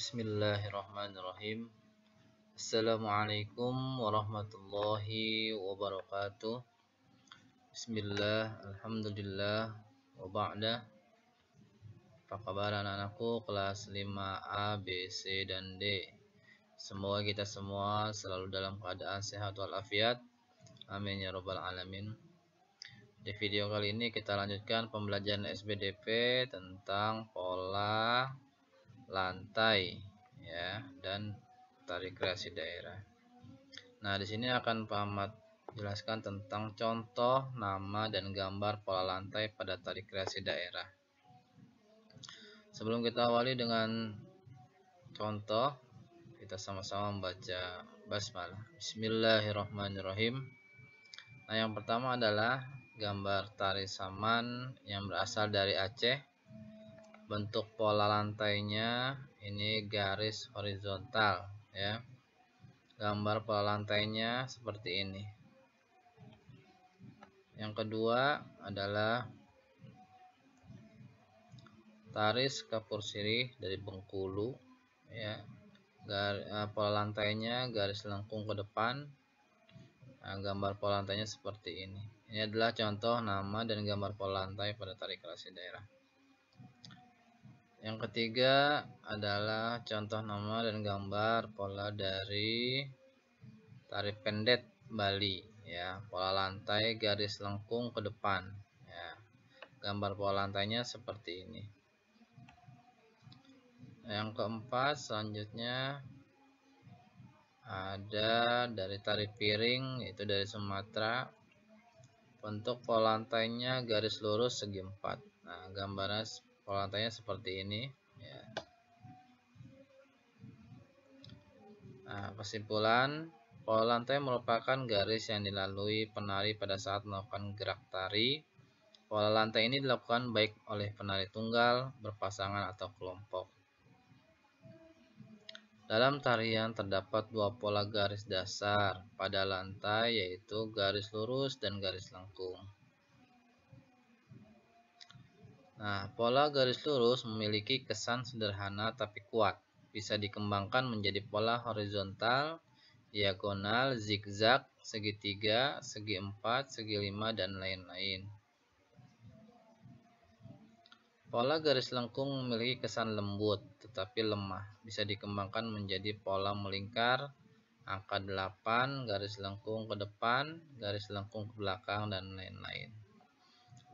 Bismillahirrahmanirrahim. Assalamualaikum warahmatullahi wabarakatuh. Bismillah, alhamdulillah, wa ba'da. Apa kabar anak-anakku kelas 5A, B, C, dan D? Semoga kita semua selalu dalam keadaan sehat walafiat. Amin ya robbal alamin. Di video kali ini kita lanjutkan pembelajaran SBDP tentang pola lantai ya dan tari kreasi daerah. Nah, di sini akan pamat jelaskan tentang contoh nama dan gambar pola lantai pada tari kreasi daerah. Sebelum kita awali dengan contoh, kita sama-sama membaca basmalah. Bismillahirrahmanirrahim. Nah, yang pertama adalah gambar tari saman yang berasal dari Aceh bentuk pola lantainya ini garis horizontal ya gambar pola lantainya seperti ini yang kedua adalah taris kapur sirih dari Bengkulu ya Gar, eh, pola lantainya garis lengkung ke depan nah, gambar pola lantainya seperti ini ini adalah contoh nama dan gambar pola lantai pada tarik kerasi daerah yang ketiga adalah contoh nama dan gambar pola dari tarif pendet Bali ya, pola lantai garis lengkung ke depan ya. Gambar pola lantainya seperti ini. Yang keempat selanjutnya ada dari tarif piring itu dari Sumatera bentuk pola lantainya garis lurus segi empat nah gambarnya volatanya seperti ini ya. Nah, kesimpulan pola lantai merupakan garis yang dilalui penari pada saat melakukan gerak tari. Pola lantai ini dilakukan baik oleh penari tunggal, berpasangan atau kelompok. Dalam tarian terdapat dua pola garis dasar pada lantai yaitu garis lurus dan garis lengkung. Nah, pola garis lurus memiliki kesan sederhana tapi kuat. Bisa dikembangkan menjadi pola horizontal, diagonal, zigzag, segitiga, segi empat, segi lima, dan lain-lain. Pola garis lengkung memiliki kesan lembut tetapi lemah. Bisa dikembangkan menjadi pola melingkar, angka delapan, garis lengkung ke depan, garis lengkung ke belakang, dan lain-lain.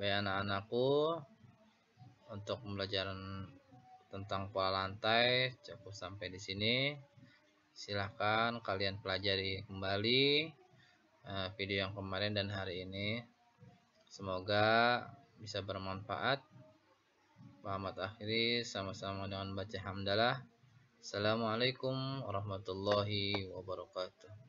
Baik anak-anakku, untuk pembelajaran tentang pola lantai cukup sampai di sini silahkan kalian pelajari kembali eh, video yang kemarin dan hari ini semoga bisa bermanfaat Muhammad akhiri sama-sama dengan baca hamdalah Assalamualaikum warahmatullahi wabarakatuh